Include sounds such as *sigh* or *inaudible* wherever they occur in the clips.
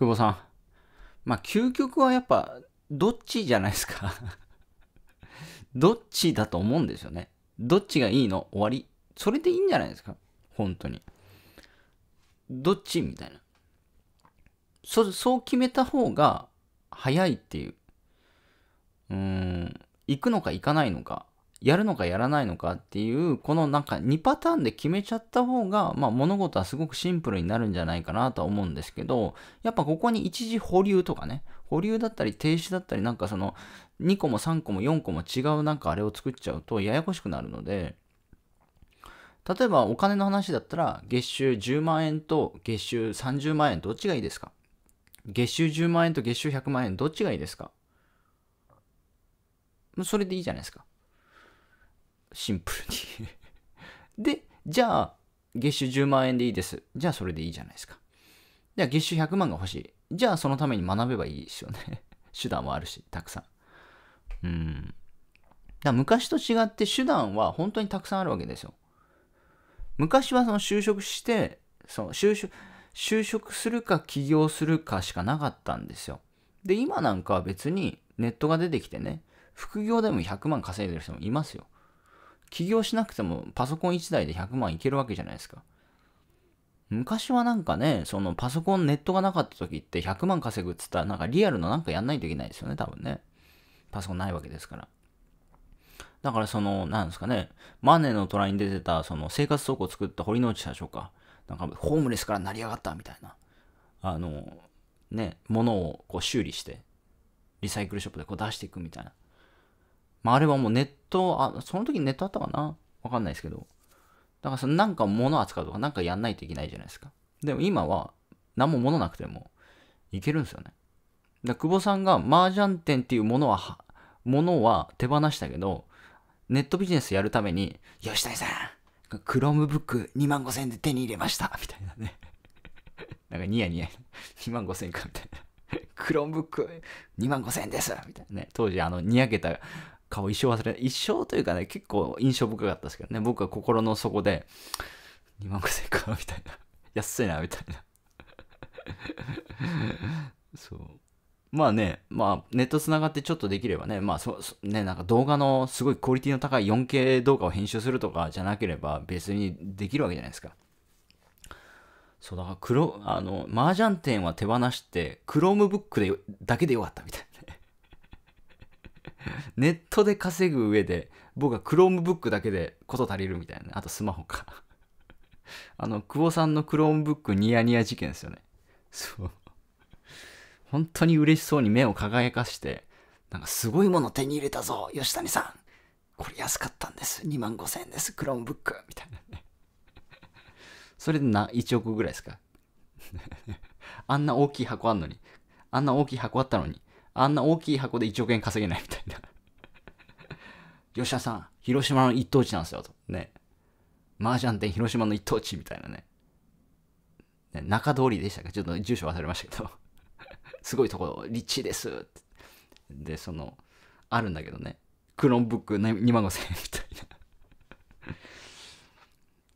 久保さん。まあ、究極はやっぱ、どっちじゃないですか *laughs* どっちだと思うんですよね。どっちがいいの終わり。それでいいんじゃないですか本当に。どっちみたいな。そ、そう決めた方が早いっていう。うーん、行くのか行かないのか、やるのかやらないのかっていうこのなんか2パターンで決めちゃった方が、まあ、物事はすごくシンプルになるんじゃないかなとは思うんですけどやっぱここに一時保留とかね保留だったり停止だったりなんかその2個も3個も4個も違うなんかあれを作っちゃうとややこしくなるので例えばお金の話だったら月収10万円と月収30万円どっちがいいですか月収10万円と月収100万円どっちがいいですかそれでいいじゃないですか。シンプルに *laughs* で、じゃあ、月収10万円でいいです。じゃあ、それでいいじゃないですか。じゃあ、月収100万が欲しい。じゃあ、そのために学べばいいですよね。*laughs* 手段もあるし、たくさん。うん。だ昔と違って手段は本当にたくさんあるわけですよ。昔はその就職して、その就職、就職するか起業するかしかなかったんですよ。で、今なんかは別にネットが出てきてね、副業でも100万稼いでる人もいますよ。起業しなくてもパソコン1台で100万いけるわけじゃないですか。昔はなんかね、そのパソコンネットがなかった時って100万稼ぐっつったらなんかリアルのなんかやんないといけないですよね、多分ね。パソコンないわけですから。だからその、なんですかね、マネーの虎に出てた、その生活倉庫を作った堀之内社長か、なんかホームレスから成り上がったみたいな、あの、ね、物をこう修理して、リサイクルショップでこう出していくみたいな。まあ、あれはもうネット、あ、その時ネットあったかなわかんないですけど。だからそのなんか物扱うとかなんかやんないといけないじゃないですか。でも今は何も物なくてもいけるんですよね。だ久保さんが麻雀店っていうものは、ものは手放したけど、ネットビジネスやるために、吉谷さん、クロームブック2万5千円で手に入れましたみたいなね。なんかニヤニヤ、2万5千円かみたいな。クロームブック2万5千円ですみたいなね。当時あの、にやけた顔一生忘れ、一生というかね、結構印象深かったですけどね、僕は心の底で、2万5000かみたいな。*laughs* 安いな、みたいな。*laughs* そう。まあね、まあネット繋がってちょっとできればね、まあそ、ね、なんか動画のすごいクオリティの高い 4K 動画を編集するとかじゃなければ別にできるわけじゃないですか。そうだから黒、あの、麻雀店は手放して、Chromebook でだけでよかったみたいな。ネットで稼ぐ上で、僕は Chromebook だけでこと足りるみたいな。あとスマホか。*laughs* あの、久保さんの Chromebook ニヤニヤ事件ですよね。そう。本当に嬉しそうに目を輝かして、なんかすごいもの手に入れたぞ、吉谷さん。これ安かったんです。2万5千円です。Chromebook。みたいなね。それでな、1億ぐらいですか。*laughs* あんな大きい箱あんのに。あんな大きい箱あったのに。あんな大きい箱で1億円稼げないみたいな吉田さん、広島の一等地なんですよ、と。ね。麻雀店広島の一等地みたいなね。ね中通りでしたかけちょっと住所忘れましたけど。*laughs* すごいところ、立地です。で、その、あるんだけどね。クローンブック2万5千円みたいな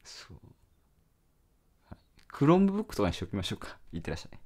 そう。クローンブックとかにしておきましょうか。いってらっしゃい。